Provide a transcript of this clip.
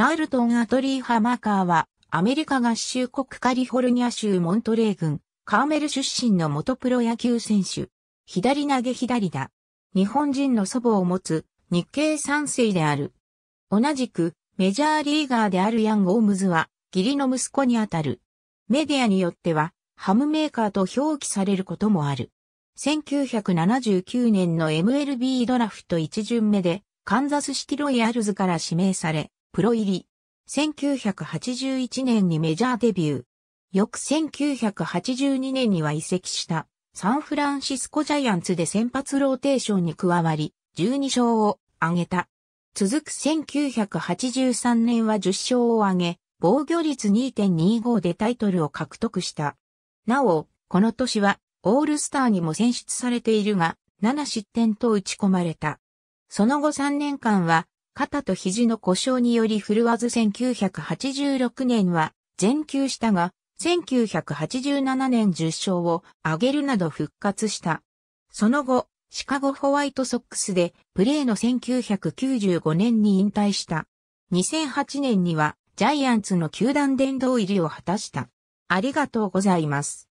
チャールトン・アトリー・ハマーカーは、アメリカ合衆国カリフォルニア州モントレー郡、カーメル出身の元プロ野球選手。左投げ左だ。日本人の祖母を持つ日系三世である。同じくメジャーリーガーであるヤン・ゴームズは義理の息子にあたる。メディアによってはハムメーカーと表記されることもある。1979年の MLB ドラフト1巡目でカンザスシティロイヤルズから指名され、プロ入り。1981年にメジャーデビュー。翌1982年には移籍したサンフランシスコジャイアンツで先発ローテーションに加わり、12勝を挙げた。続く1983年は10勝を挙げ、防御率2.25でタイトルを獲得した。なお、この年はオールスターにも選出されているが、7失点と打ち込まれた。その後3年間は肩と肘の故障により振るわず1986年は全休したが、1987年10勝を挙げるなど復活した。その後、シカゴホワイトソックスでプレーの1995年に引退した。2008年にはジャイアンツの球団殿堂入りを果たした。ありがとうございます。